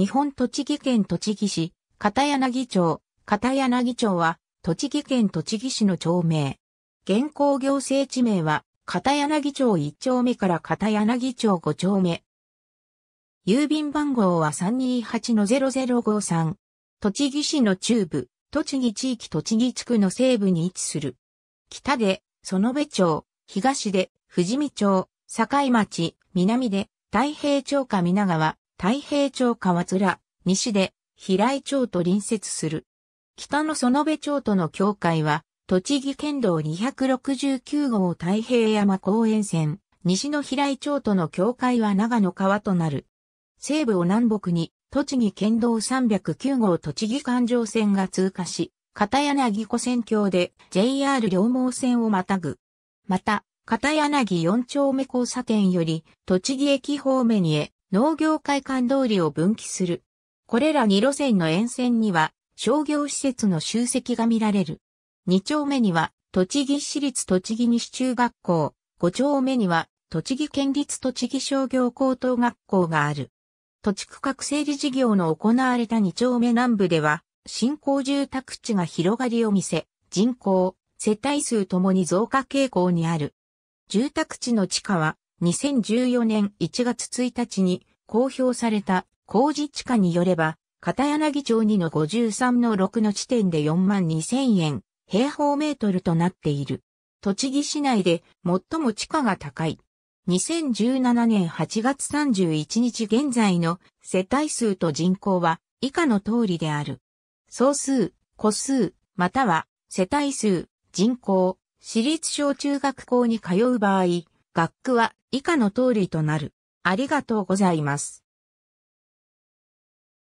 日本栃木県栃木市、片柳町、片柳町は、栃木県栃木市の町名。現行行政地名は、片柳町1丁目から片柳町5丁目。郵便番号は328-0053。栃木市の中部、栃木地域栃木地区の西部に位置する。北で、園部町、東で、富士見町、境町、南で、太平町か皆川、太平町川面、西で平井町と隣接する。北の園部町との境界は、栃木県道269号太平山公園線、西の平井町との境界は長野川となる。西部を南北に、栃木県道309号栃木環状線が通過し、片柳湖線橋で JR 両毛線をまたぐ。また、片柳四丁目交差点より、栃木駅方面へ農業会館通りを分岐する。これら2路線の沿線には商業施設の集積が見られる。2丁目には栃木市立栃木西中学校、5丁目には栃木県立栃木商業高等学校がある。土地区画整理事業の行われた2丁目南部では、新興住宅地が広がりを見せ、人口、世帯数ともに増加傾向にある。住宅地の地下は2014年1月1日に公表された工事地価によれば、片柳町2の53の6の地点で4万2000円、平方メートルとなっている。栃木市内で最も地価が高い。2017年8月31日現在の世帯数と人口は以下の通りである。総数、個数、または世帯数、人口、私立小中学校に通う場合、学区は以下の通りとなる。ありがとうございます。